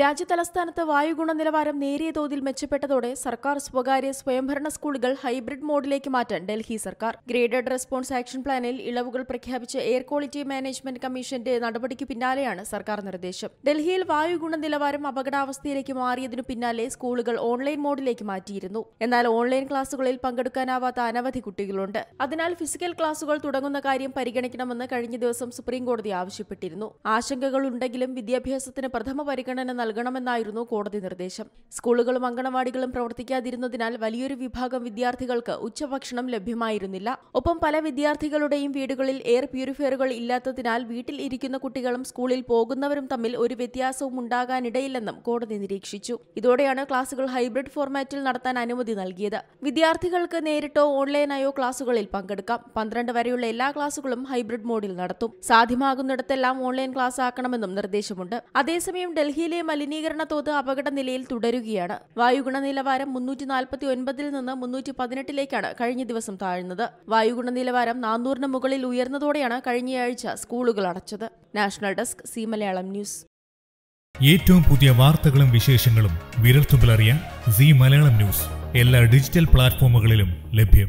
രാജ്യതലസ്ഥാനത്ത് വായു ഗുണനിലവാരം നേരിയ തോതിൽ മെച്ചപ്പെട്ടതോടെ സർക്കാർ സ്വകാര്യ സ്വയംഭരണ സ്കൂളുകൾ ഹൈബ്രിഡ് മോഡിലേക്ക് മാറ്റാൻ ഡൽഹി സർക്കാർ ഗ്രേഡഡ് റെസ്പോൺസ് ആക്ഷൻ പ്ലാനിൽ ഇളവുകൾ പ്രഖ്യാപിച്ച എയർ ക്വാളിറ്റി മാനേജ്മെന്റ് കമ്മീഷന്റെ നടപടിക്ക് പിന്നാലെയാണ് സർക്കാർ നിർദ്ദേശം ഡൽഹിയിൽ വായു ഗുണനിലവാരം അപകടാവസ്ഥയിലേക്ക് മാറിയതിനു പിന്നാലെ സ്കൂളുകൾ ഓൺലൈൻ മോഡിലേക്ക് മാറ്റിയിരുന്നു എന്നാൽ ഓൺലൈൻ ക്ലാസുകളിൽ പങ്കെടുക്കാനാവാത്ത അനവധി കുട്ടികളുണ്ട് അതിനാൽ ഫിസിക്കൽ ക്ലാസുകൾ തുടങ്ങുന്ന കാര്യം പരിഗണിക്കണമെന്ന് കഴിഞ്ഞ ദിവസം സുപ്രീംകോടതി ആവശ്യപ്പെട്ടിരുന്നു ആശങ്കകളുണ്ടെങ്കിലും വിദ്യാഭ്യാസത്തിന് പ്രഥമ പരിഗണന നൽകണമെന്നായിരുന്നു കോടതി നിർദ്ദേശം സ്കൂളുകളും അങ്കണവാടികളും പ്രവർത്തിക്കാതിരുന്നതിനാൽ വലിയൊരു വിഭാഗം വിദ്യാർത്ഥികൾക്ക് ഉച്ചഭക്ഷണം ലഭ്യമായിരുന്നില്ല ഒപ്പം പല വിദ്യാർത്ഥികളുടെയും വീടുകളിൽ എയർ പ്യൂരിഫയറുകൾ ഇല്ലാത്തതിനാൽ വീട്ടിൽ ഇരിക്കുന്ന കുട്ടികളും സ്കൂളിൽ പോകുന്നവരും തമ്മിൽ ഒരു വ്യത്യാസവും ഉണ്ടാകാനിടയില്ലെന്നും കോടതി നിരീക്ഷിച്ചു ഇതോടെയാണ് ക്ലാസുകൾ ഹൈബ്രിഡ് ഫോർമാറ്റിൽ നടത്താൻ അനുമതി നൽകിയത് വിദ്യാർത്ഥികൾക്ക് നേരിട്ടോ ഓൺലൈനായോ ക്ലാസുകളിൽ പങ്കെടുക്കാം പന്ത്രണ്ട് വരെയുള്ള എല്ലാ ക്ലാസുകളും ഹൈബ്രിഡ് മോഡിൽ നടത്തും സാധ്യമാകുന്നിടത്തെല്ലാം ഓൺലൈൻ ക്ലാസ് ആക്കണമെന്നും നിർദ്ദേശമുണ്ട് അതേസമയം ഡൽഹിയിലെ മലിനീകരണ തോത് അപകട നിലയിൽ തുടരുകയാണ് വായുഗുണ നിലവാരം മുന്നൂറ്റി നാൽപ്പത്തി ഒൻപതിൽ നിന്ന് മുന്നൂറ്റി പതിനെട്ടിലേക്കാണ് കഴിഞ്ഞ ദിവസം താഴ്ന്നത് വായുഗുണ നിലവാരം നാനൂറിന് മുകളിൽ ഉയർന്നതോടെയാണ് കഴിഞ്ഞയാഴ്ച സ്കൂളുകൾ അടച്ചത് national desk Zee Malayalam news ഏറ്റവും പുതിയ വാർത്തകളും വിശേഷങ്ങളും അറിയാൻ സി മലയാളം ന്യൂസ് എല്ലാ ഡിജിറ്റൽ പ്ലാറ്റ്ഫോമുകളിലും ലഭ്യം